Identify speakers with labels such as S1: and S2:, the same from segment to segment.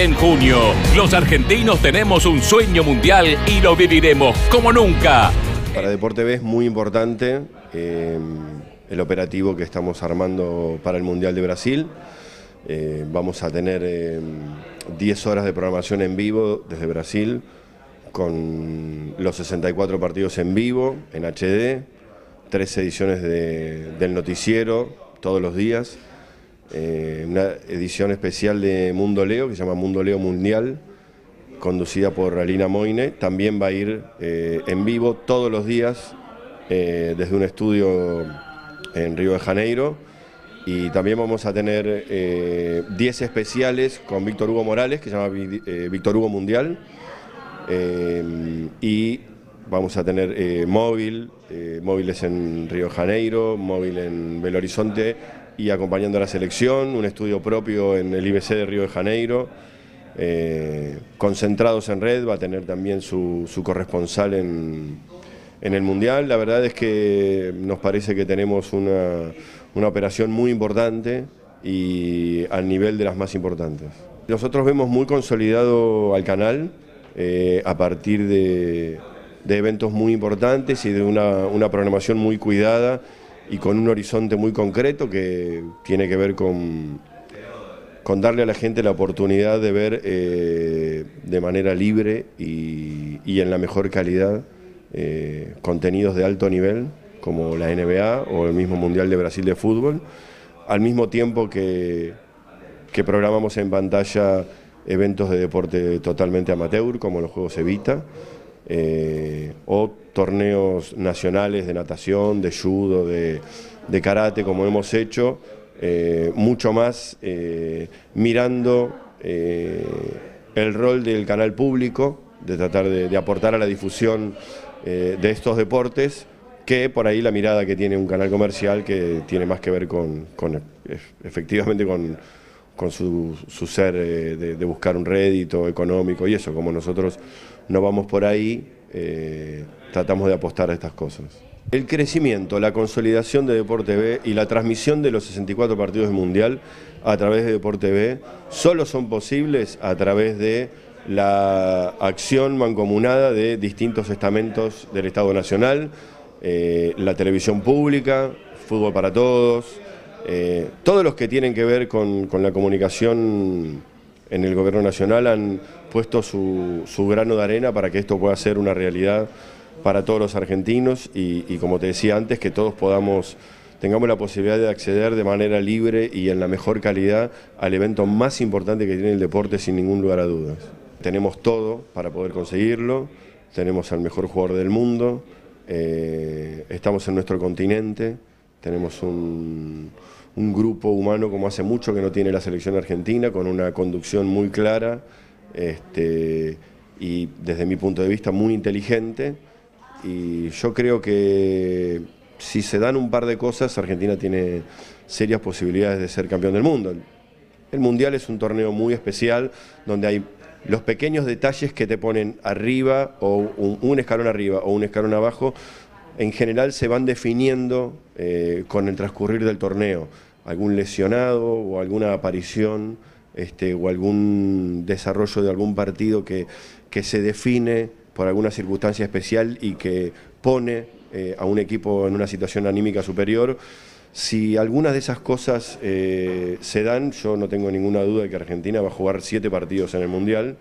S1: En junio, los argentinos tenemos un sueño mundial y lo viviremos como nunca. Para Deporte B es muy importante eh, el operativo que estamos armando para el Mundial de Brasil. Eh, vamos a tener 10 eh, horas de programación en vivo desde Brasil con los 64 partidos en vivo, en HD, tres ediciones del noticiero todos los días. Eh, una edición especial de Mundo Leo, que se llama Mundo Leo Mundial, conducida por Alina Moine. También va a ir eh, en vivo todos los días eh, desde un estudio en Río de Janeiro. Y también vamos a tener 10 especiales con Víctor Hugo Morales, que se llama Víctor Hugo Mundial. y vamos a tener móvil, móviles en Río Janeiro, móvil en Belo Horizonte, y acompañando a la selección, un estudio propio en el IBC de Río de Janeiro, eh, concentrados en red, va a tener también su, corresponsal en, el Mundial. La verdad es que nos parece que tenemos una, operación muy importante y al nivel de las más importantes. Nosotros vemos muy consolidado al canal eh, a partir de, eventos muy importantes y de una, una programación muy cuidada y con un horizonte muy concreto que tiene que ver con, darle a la gente la oportunidad de ver eh, de manera libre y, en la mejor calidad eh, contenidos de alto nivel como la NBA o el mismo Mundial de Brasil de Fútbol, al mismo tiempo que, que programamos en pantalla eventos de deporte totalmente amateur como los Juegos Evita. Eh, o torneos nacionales de natación, de judo, de, karate, como hemos hecho, eh, mucho más eh, mirando el rol del canal público, de tratar de, aportar a la difusión de estos deportes, que por ahí la mirada que tiene un canal comercial que tiene más que ver con, con efectivamente con con su, ser eh, de, buscar un rédito económico y eso, como nosotros no vamos por ahí, eh, tratamos de apostar a estas cosas. El crecimiento, la consolidación de Deporte B y la transmisión de los 64 partidos del Mundial a través de Deporte B solo son posibles a través de la acción mancomunada de distintos estamentos del Estado Nacional, eh, la televisión pública, fútbol para todos, eh, todos los que tienen que ver con, la comunicación en el gobierno nacional han puesto su, grano de arena para que esto pueda ser una realidad para todos los argentinos y, como te decía antes, que todos podamos tengamos la posibilidad de acceder de manera libre y en la mejor calidad al evento más importante que tiene el deporte sin ningún lugar a dudas. Tenemos todo para poder conseguirlo, tenemos al mejor jugador del mundo, eh, estamos en nuestro continente. Tenemos un, grupo humano como hace mucho que no tiene la selección argentina, con una conducción muy clara este, y desde mi punto de vista muy inteligente. Y yo creo que si se dan un par de cosas, Argentina tiene serias posibilidades de ser campeón del mundo. El Mundial es un torneo muy especial donde hay los pequeños detalles que te ponen arriba o un escalón arriba o un escalón abajo en general se van definiendo eh, con el transcurrir del torneo. Algún lesionado o alguna aparición este, o algún desarrollo de algún partido que, se define por alguna circunstancia especial y que pone eh, a un equipo en una situación anímica superior. Si algunas de esas cosas eh, se dan, yo no tengo ninguna duda de que Argentina va a jugar siete partidos en el Mundial,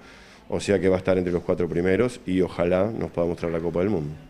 S1: o sea que va a estar entre los cuatro primeros y ojalá nos pueda mostrar la Copa del Mundo.